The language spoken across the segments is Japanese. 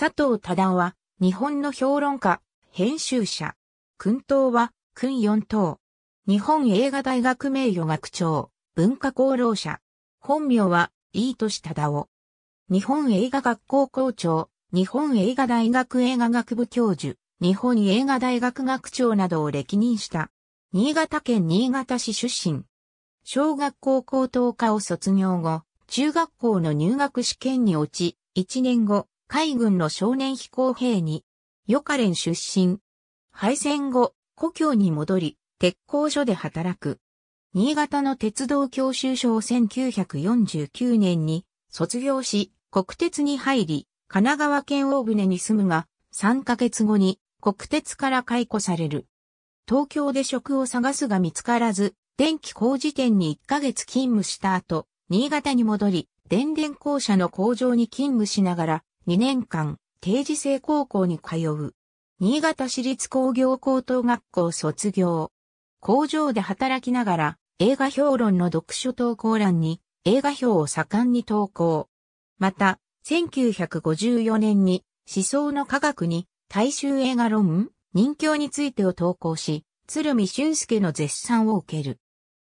佐藤忠夫は、日本の評論家、編集者。訓東は、訓四等。日本映画大学名誉学長、文化功労者。本名は、飯俊忠夫。日本映画学校校長、日本映画大学映画学部教授、日本映画大学学長などを歴任した。新潟県新潟市出身。小学校高等科を卒業後、中学校の入学試験に落ち、1年後、海軍の少年飛行兵に、ヨカレン出身。敗戦後、故郷に戻り、鉄工所で働く。新潟の鉄道教習所を1949年に卒業し、国鉄に入り、神奈川県大船に住むが、3ヶ月後に国鉄から解雇される。東京で職を探すが見つからず、電気工事店に1ヶ月勤務した後、新潟に戻り、電電公社の工場に勤務しながら、2年間、定時制高校に通う。新潟市立工業高等学校卒業。工場で働きながら、映画評論の読書投稿欄に、映画表を盛んに投稿。また、1954年に、思想の科学に、大衆映画論人教についてを投稿し、鶴見俊介の絶賛を受ける。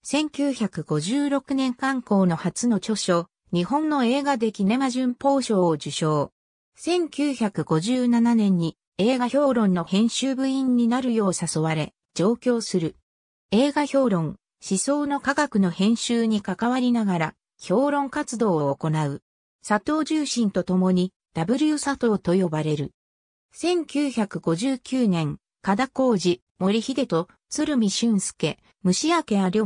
1956年刊行の初の著書、日本の映画でキネマ旬報賞を受賞。1957年に映画評論の編集部員になるよう誘われ、上京する。映画評論、思想の科学の編集に関わりながら、評論活動を行う。佐藤重心と共に、W 佐藤と呼ばれる。1959年、加田浩二、森秀人、鶴見俊介、虫明あり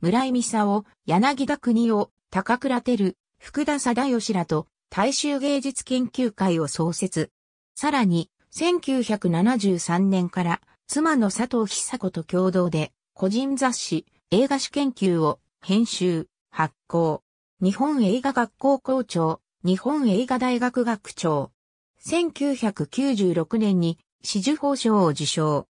村井美佐を、柳田国を、高倉照、福田貞義らと、大衆芸術研究会を創設。さらに、1973年から妻の佐藤久子と共同で個人雑誌映画史研究を編集、発行。日本映画学校校長、日本映画大学学長。1996年に紫綬褒章を受賞。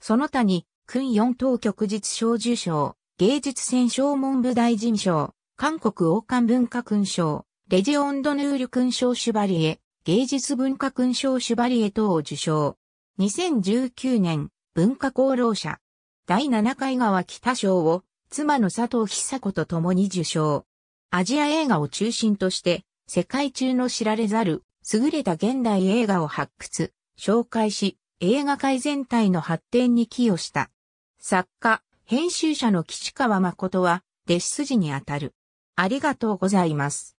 その他に、訓四等局実賞受賞、芸術選奨文部大臣賞、韓国王冠文化勲章、レジオンドヌール勲章シュバリエ、芸術文化勲章シュバリエ等を受賞。2019年、文化功労者。第7回川北賞を、妻の佐藤久子と共に受賞。アジア映画を中心として、世界中の知られざる、優れた現代映画を発掘、紹介し、映画界全体の発展に寄与した。作家、編集者の岸川誠は、弟子筋にあたる。ありがとうございます。